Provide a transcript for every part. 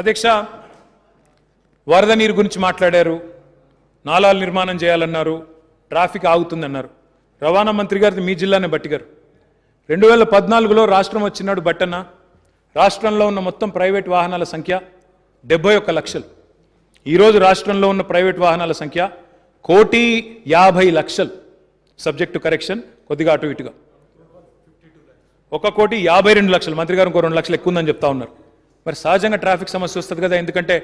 అధ్యక్ష వరద నీరు గురించి మాట్లాడారు నాలాలు నిర్మాణం చేయాలన్నారు ట్రాఫిక్ ఆగుతుందన్నారు రవాణా మంత్రి గారిది మీ జిల్లానే బట్టిగారు రెండు వేల పద్నాలుగులో రాష్ట్రం వచ్చినాడు బట్టన్న రాష్ట్రంలో ఉన్న మొత్తం ప్రైవేట్ వాహనాల సంఖ్య డెబ్బై ఒక్క లక్షలు ఈరోజు రాష్ట్రంలో ఉన్న ప్రైవేట్ వాహనాల సంఖ్య కోటి యాభై లక్షలు సబ్జెక్టు కరెక్షన్ కొద్దిగా అటు ఇటుగా ఒక కోటి యాభై రెండు లక్షలు మంత్రి గారు ఇంకో రెండు లక్షలు ఎక్కువ ఉందని చెప్తా ఉన్నారు మరి సహజంగా ట్రాఫిక్ సమస్య వస్తుంది కదా ఎందుకంటే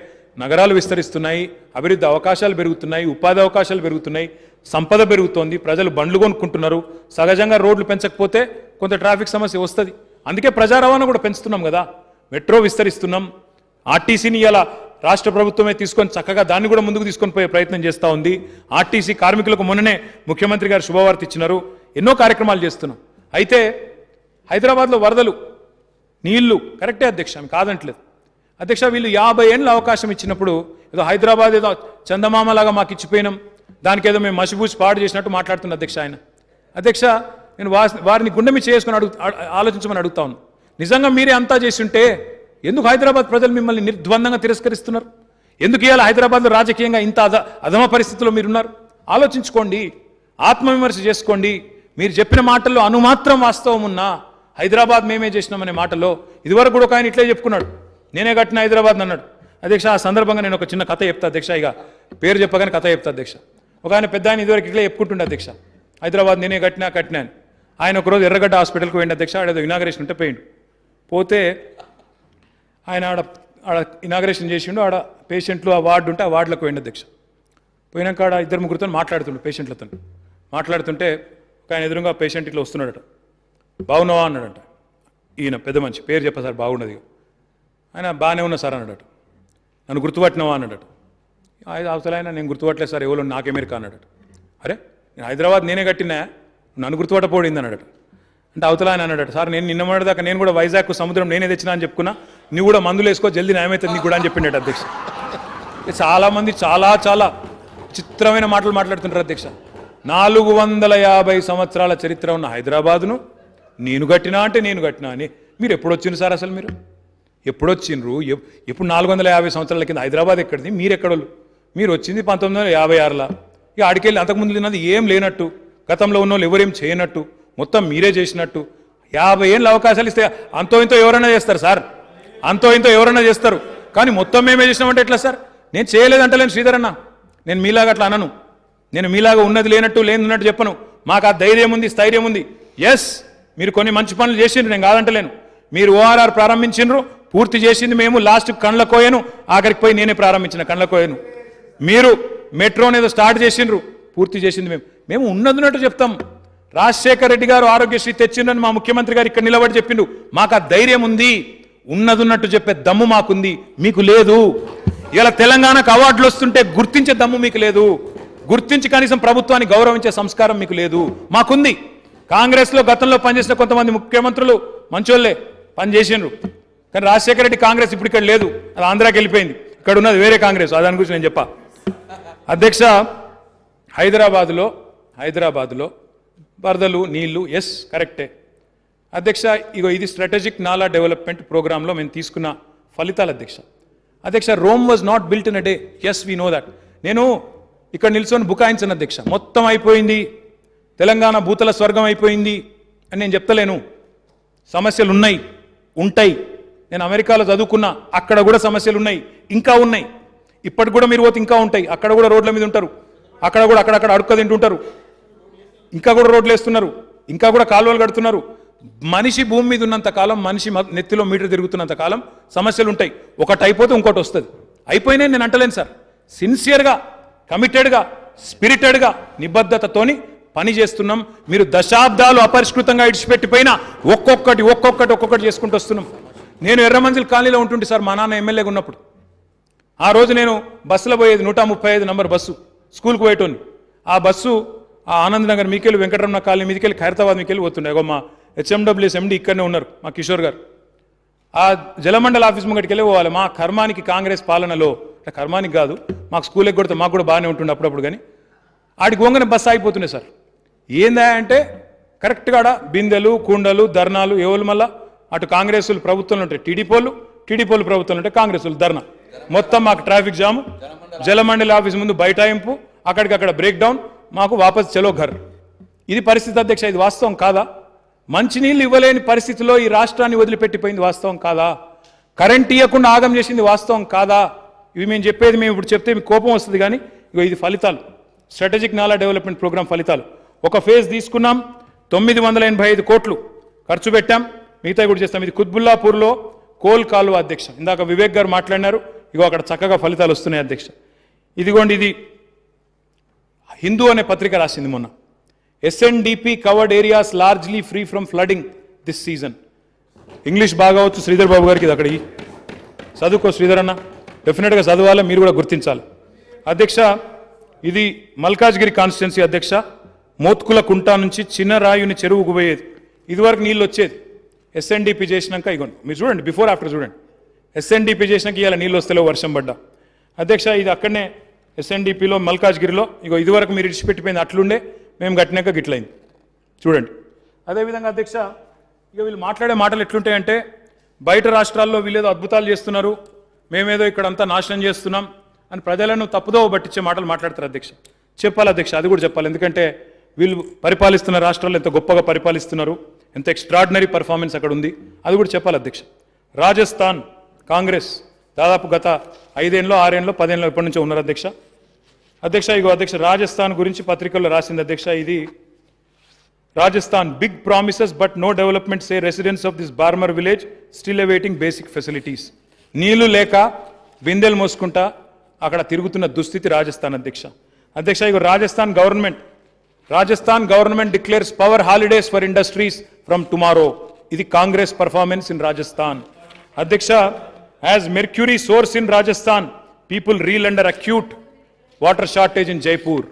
నగరాలు విస్తరిస్తున్నాయి అభివృద్ధి అవకాశాలు పెరుగుతున్నాయి ఉపాధి అవకాశాలు పెరుగుతున్నాయి సంపద పెరుగుతోంది ప్రజలు బండ్లు కొనుక్కుంటున్నారు సహజంగా రోడ్లు పెంచకపోతే కొంత ట్రాఫిక్ సమస్య వస్తుంది అందుకే ప్రజా రవాణా కూడా పెంచుతున్నాం కదా మెట్రో విస్తరిస్తున్నాం ఆర్టీసీని ఇలా రాష్ట్ర ప్రభుత్వమే తీసుకొని చక్కగా దాన్ని కూడా ముందుకు తీసుకొని పోయే ప్రయత్నం చేస్తూ ఉంది ఆర్టీసీ కార్మికులకు మొన్ననే ముఖ్యమంత్రి గారు శుభవార్త ఇచ్చినారు ఎన్నో కార్యక్రమాలు చేస్తున్నాం అయితే హైదరాబాద్లో వరదలు నీళ్లు కరెక్టే అధ్యక్ష కాదంటలేదు అధ్యక్ష వీళ్ళు యాభై ఏళ్ళు అవకాశం ఇచ్చినప్పుడు ఏదో హైదరాబాద్ ఏదో చందమామలాగా మాకు ఇచ్చిపోయినాం ఏదో మేము మసిపూసి పాడు చేసినట్టు మాట్లాడుతున్న అధ్యక్ష ఆయన అధ్యక్ష నేను వారిని గుండెమి చేసుకుని అడుగు ఆలోచించమని అడుగుతా నిజంగా మీరే అంతా చేస్తుంటే ఎందుకు హైదరాబాద్ ప్రజలు మిమ్మల్ని నిర్ద్వందంగా తిరస్కరిస్తున్నారు ఎందుకు ఇవాళ హైదరాబాద్లో రాజకీయంగా ఇంత అధ అధమ పరిస్థితుల్లో మీరున్నారు ఆలోచించుకోండి ఆత్మవిమర్శ చేసుకోండి మీరు చెప్పిన మాటల్లో అనుమాత్రం వాస్తవం ఉన్నా హైదరాబాద్ మేమే చేసినామనే మాటలో ఇదివరకు కూడా ఒక ఆయన ఇట్లే చెప్పుకున్నాడు నేనే కట్టిన హైదరాబాద్ అన్నాడు అధ్యక్ష ఆ సందర్భంగా నేను ఒక చిన్న కథ చెప్తా అధ్యక్ష ఇక పేరు చెప్పగానే కథ చెప్తా అధ్యక్ష ఒక ఆయన పెద్ద ఆయన ఇదివరకు ఇట్లే చెప్పుకుంటుండే అధ్యక్ష హైదరాబాద్ నేనే కట్టినా కట్టినాను ఆయన ఒకరోజు ఎర్రగడ్డ హాస్పిటల్కి పోయిండు అధ్యక్ష ఆడ ఇనాగరేషన్ ఉంటే పోయిండు పోతే ఆయన ఆడ ఆడ ఇనాగరేషన్ చేసిండు ఆడ పేషెంట్లు ఆ వార్డు ఉంటే ఆ వార్డులకు పోయిండు అధ్యక్ష పోయినాక ఆడ ఇద్దరు ముగ్గురితో మాట్లాడుతుండు పేషెంట్లతో మాట్లాడుతుంటే ఒక ఆయన ఎదురుగా పేషెంట్ ఇట్లా వస్తున్నాడట బాగున్నావా అన్నాడంట ఈయన పెద్ద మనిషి పేరు చెప్ప సార్ బాగున్నది ఆయన బాగానే ఉన్నా సార్ అన్నాడట నన్ను గుర్తుపట్టినావా అన్నాడట అవతల అయినా నేను గుర్తుపట్టలేదు సార్ ఎవరు నాకేమేరిక అన్నాడట అరే నేను హైదరాబాద్ నేనే కట్టినా నన్ను గుర్తుపట్టపోయింది అన్నాడట అంటే అవతల ఆయన అన్నాడట సార్ నేను నిన్న దాకా నేను కూడా వైజాగ్ సముద్రం నేనే తెచ్చిన అని చెప్పుకున్నా నువ్వు కూడా మందులు వేసుకో జల్దీ న్యాయమైతే నీకు కూడా అని చెప్పిండట అధ్యక్ష చాలామంది చాలా చాలా చిత్రమైన మాటలు మాట్లాడుతుంటారు అధ్యక్ష నాలుగు వందల యాభై సంవత్సరాల చరిత్ర ఉన్న హైదరాబాదును నేను కట్టినా అంటే నేను కట్టినా అని మీరు ఎప్పుడు సార్ అసలు మీరు ఎప్పుడొచ్చిండ్రు ఎప్పుడు నాలుగు వందల యాభై సంవత్సరాల కింద హైదరాబాద్ ఎక్కడిది మీరు ఎక్కడోళ్ళు మీరు వచ్చింది పంతొమ్మిది వందల యాభై ఆరులో ఇక ఆడికెళ్ళి అంతకుముందు తిన్నది ఏం లేనట్టు గతంలో ఉన్న వాళ్ళు ఎవరేం చేయనట్టు మొత్తం మీరే చేసినట్టు యాభై ఏళ్ళ అవకాశాలు ఇస్తే అంతో ఇంతో ఎవరైనా చేస్తారు సార్ అంతో ఇంతో ఎవరైనా చేస్తారు కానీ మొత్తం మేమే చేసినామంటే ఎట్లా సార్ నేను చేయలేదంటలేను శ్రీధర్ అన్న నేను మీలాగా అట్లా అనను నేను మీలాగా ఉన్నది లేనట్టు లేనున్నట్టు చెప్పను మాకు ఆ ధైర్యం ఉంది స్థైర్యం ఉంది ఎస్ మీరు కొన్ని మంచి పనులు చేసిండ్రు నేను కాదంటలేను మీరు ఓఆర్ఆర్ ప్రారంభించిండ్రు పూర్తి చేసింది మేము లాస్ట్ కండ్ల కోయను ఆఖరికి పోయి నేనే ప్రారంభించిన కండ్ల కోయను మీరు మెట్రో అనేది స్టార్ట్ చేసిండ్రు పూర్తి చేసింది మేము మేము ఉన్నదినట్టు చెప్తాం రాజశేఖర రెడ్డి గారు ఆరోగ్యశ్రీ తెచ్చిండని మా ముఖ్యమంత్రి గారు ఇక్కడ నిలబడి చెప్పిండు మాకు ఆ ధైర్యం ఉంది ఉన్నదున్నట్టు చెప్పే దమ్ము మాకుంది మీకు లేదు ఇలా తెలంగాణకు అవార్డులు వస్తుంటే గుర్తించే దమ్ము మీకు లేదు గుర్తించి కనీసం ప్రభుత్వాన్ని గౌరవించే సంస్కారం మీకు లేదు మాకుంది కాంగ్రెస్లో గతంలో పనిచేసిన కొంతమంది ముఖ్యమంత్రులు మంచోళ్ళే పనిచేసినారు కానీ రాజశేఖర రెడ్డి కాంగ్రెస్ ఇప్పుడు ఇక్కడ లేదు అది ఆంధ్రాకి వెళ్ళిపోయింది ఇక్కడ ఉన్నది వేరే కాంగ్రెస్ దాని గురించి నేను చెప్పా అధ్యక్ష హైదరాబాద్లో హైదరాబాద్లో వరదలు నీళ్లు ఎస్ కరెక్టే అధ్యక్ష ఇగో ఇది స్ట్రాటజిక్ నాలా డెవలప్మెంట్ ప్రోగ్రాంలో మేము తీసుకున్న ఫలితాలు అధ్యక్ష అధ్యక్ష Rome was not built in a day as we know that నేను ఇక్కడ నిల్చొని బుకాయించను అధ్యక్ష మొత్తం అయిపోయింది తెలంగాణ భూతల స్వర్గం అయిపోయింది అని నేను చెప్తలేను సమస్యలు ఉన్నాయి ఉంటాయి నేను అమెరికాలో చదువుకున్నా అక్కడ కూడా సమస్యలు ఉన్నాయి ఇంకా ఉన్నాయి ఇప్పటికి కూడా మీరు పోతే ఇంకా ఉంటాయి అక్కడ కూడా రోడ్ల మీద ఉంటారు అక్కడ కూడా అక్కడక్కడ అడుక్క తింటుంటారు ఇంకా కూడా రోడ్లు వేస్తున్నారు ఇంకా కూడా కాలువలు కడుతున్నారు మనిషి భూమి మీద ఉన్నంత కాలం మనిషి నెత్తిలో మీటర్ తిరుగుతున్నంత కాలం సమస్యలు ఉంటాయి ఒకటి అయిపోతే ఇంకోటి వస్తుంది అయిపోయినాయి నేను అంటలేను సార్ సిన్సియర్గా కమిటెడ్గా స్పిరిటెడ్గా నిబద్ధతతోని పని చేస్తున్నాం మీరు దశాబ్దాలు అపరిష్కృతంగా ఇడిచిపెట్టిపోయినా ఒక్కొక్కటి ఒక్కొక్కటి ఒక్కొక్కటి చేసుకుంటూ వస్తున్నాం నేను ఎర్రమంజిల్ కాలనీలో ఉంటుండే సార్ మా నాన్న ఎమ్మెల్యేగా ఉన్నప్పుడు ఆ రోజు నేను బస్సులో పోయేది నూట ముప్పై ఐదు నంబర్ బస్సు స్కూల్కి పోయేటోని ఆ బస్సు ఆ ఆనందనగర్ మీకెళ్ళి వెంకటరమణ కాలనీ మీదకెళ్ళి ఖైరతాబాద్ మీకు వెళ్ళి పోతుండే మా హెచ్ఎండబ్ల్యూఎస్ ఎండి ఇక్కడనే ఉన్నారు మా కిషోర్ గారు ఆ జలమండల ఆఫీస్ ముంగటికి వెళ్ళి పోవాలి మా కర్మానికి కాంగ్రెస్ పాలనలో కర్మానికి కాదు మాకు స్కూల్ కొడితే మాకు కూడా బాగానే ఉంటుండే అప్పుడప్పుడు కానీ ఆడికి వంగనే బస్సు ఆగిపోతుండే సార్ ఏందా అంటే కరెక్ట్గా బిందెలు కుండలు ధర్నాలు ఎవరు మళ్ళా అటు కాంగ్రెస్లు ప్రభుత్వంలో ఉంటే టీడీపోలు టీడీపోలు ప్రభుత్వంలో ఉంటాయి కాంగ్రెస్లు ధర్నా మొత్తం మాకు ట్రాఫిక్ జాము జలమండలి ఆఫీస్ ముందు బైఠాయింపు అక్కడికక్కడ బ్రేక్ డౌన్ మాకు వాపస్ చెలో ఘర్ ఇది పరిస్థితి అధ్యక్ష ఇది వాస్తవం కాదా మంచినీళ్ళు ఇవ్వలేని పరిస్థితిలో ఈ రాష్ట్రాన్ని వదిలిపెట్టిపోయింది వాస్తవం కాదా కరెంట్ ఇవ్వకుండా ఆగం చేసింది వాస్తవం కాదా ఇవి మేము చెప్పేది మేము ఇప్పుడు చెప్తే మీకు కోపం వస్తుంది కానీ ఇగో ఇది ఫలితాలు స్ట్రాటజిక్ నాలా డెవలప్మెంట్ ప్రోగ్రామ్ ఫలితాలు ఒక ఫేజ్ తీసుకున్నాం తొమ్మిది వందల ఎనభై ఐదు కోట్లు ఖర్చు పెట్టాం మిగతా కూడా చేస్తాం ఇది కుత్బుల్లాపూర్లో కోల్ కాలువ అధ్యక్ష ఇందాక వివేక్ గారు మాట్లాడినారు ఇగో అక్కడ చక్కగా ఫలితాలు వస్తున్నాయి అధ్యక్ష ఇదిగోండి ఇది హిందూ అనే పత్రిక రాసింది మొన్న SNDP covered areas largely free from flooding this season English బాగా వచ్చు శ్రీధర్ బాబు గారికి ఇది అక్కడ చదువుకో శ్రీధర్ అన్న డెఫినెట్గా చదవాలి మీరు కూడా గుర్తించాలి అధ్యక్ష ఇది మల్కాజ్గిరి కాన్స్టిట్యున్సీ అధ్యక్ష మోత్కుల కుంట నుంచి చిన్న రాయుని చెరువుకు పోయేది ఇదివరకు నీళ్ళు వచ్చేది ఎస్ఎన్డిపి చేసినాక ఇగోండి మీరు చూడండి బిఫోర్ ఆఫ్టర్ చూడండి ఎస్ఎన్డిపి చేసినాక ఇవాళ నీళ్ళు వస్తేలో వర్షం పడ్డా అధ్యక్ష ఇది అక్కడనే ఎస్ఎన్డిపిలో మల్కాజ్గిరిలో ఇగో ఇదివరకు మీరు ఇడిచిపెట్టిపోయింది అట్లుండే మేము కట్టినాక గిట్లయింది చూడండి అదేవిధంగా అధ్యక్ష ఇక వీళ్ళు మాట్లాడే మాటలు ఎట్లుంటాయంటే బయట రాష్ట్రాల్లో వీళ్ళేదో అద్భుతాలు చేస్తున్నారు మేమేదో ఇక్కడ అంతా నాశనం చేస్తున్నాం అని ప్రజలను తప్పుదో పట్టించే మాటలు మాట్లాడతారు అధ్యక్ష చెప్పాలి అధ్యక్ష అది కూడా చెప్పాలి ఎందుకంటే వీళ్ళు పరిపాలిస్తున్న రాష్ట్రాలు ఎంత గొప్పగా పరిపాలిస్తున్నారు ఎంత ఎక్స్ట్రాడినరీ పర్ఫార్మెన్స్ అక్కడ ఉంది అది కూడా చెప్పాలి అధ్యక్ష రాజస్థాన్ కాంగ్రెస్ దాదాపు గత ఐదేళ్ళలో ఆరేళ్ళలో పదేళ్ళు ఎప్పటి నుంచో ఉన్నారు అధ్యక్ష అధ్యక్ష ఇగో అధ్యక్ష రాజస్థాన్ గురించి పత్రికల్లో రాసింది అధ్యక్ష ఇది Rajasthan big promises but no development say residents of this Barmer village still awaiting basic facilities నీళ్లు లేక విందెలు మోసుకుంటా అక్కడ తిరుగుతున్న దుస్థితి రాజస్థాన్ అధ్యక్ష అధ్యక్ష ఇగో Rajasthan government Rajasthan government declares power holidays for industries from tomorrow. This Congress performance in Rajasthan. Adhiksha, as mercury source in Rajasthan, people reel under acute water shortage in Jaipur.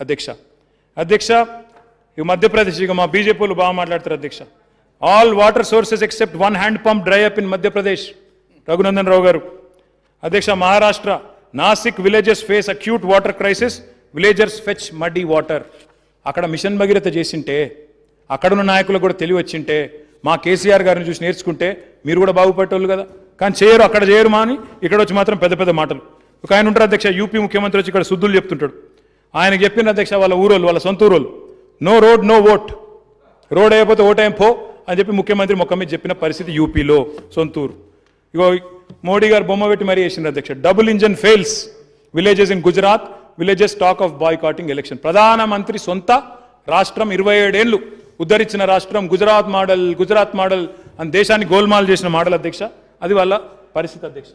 Adhiksha. Adhiksha, you Madhya Pradesh, you BJP Adhiksha. All water sources except one hand pump dry up in Madhya Pradesh. Raghunandan Rao garu. Adhiksha, Maharashtra, Nasik villages face acute water crisis. Villagers fetch muddy water. అక్కడ mission Bhagiratha చేసింటే అక్కడున్న నాయకులకు కూడా తెలివి వచ్చింటే మా కేసీఆర్ గారిని చూసి నేర్చుకుంటే మీరు కూడా బాగుపడేవాళ్ళు కదా కానీ చేయరు అక్కడ చేయరు మా అని ఇక్కడ వచ్చి మాత్రం పెద్ద పెద్ద మాటలు ఒక ఆయన ఉంటారు అధ్యక్ష యూపీ ముఖ్యమంత్రి వచ్చి ఇక్కడ సుద్దులు చెప్తుంటాడు ఆయన చెప్పిన అధ్యక్ష వాళ్ళ ఊరోళ్ళు వాళ్ళ సొంత ఊరోళ్ళు no road no vote road అయిపోతే ఓటేం పో అని చెప్పి ముఖ్యమంత్రి ముఖం మీద చెప్పిన పరిస్థితి యూపీలో సొంతూరు ఇగో మోడీ గారు బొమ్మ పెట్టి మరీ వేసిండ్రు అధ్యక్ష double engine fails villages in Gujarat villages talk of boycotting election ప్రధానమంత్రి సొంత రాష్ట్రం ఇరవై ఏడేళ్లు ఉద్ధరించిన రాష్ట్రం గుజరాత్ మోడల్ గుజరాత్ మోడల్ అని దేశాన్ని గోల్మాల్ చేసిన మోడల్ అధ్యక్ష అది వాళ్ళ పరిస్థితి అధ్యక్ష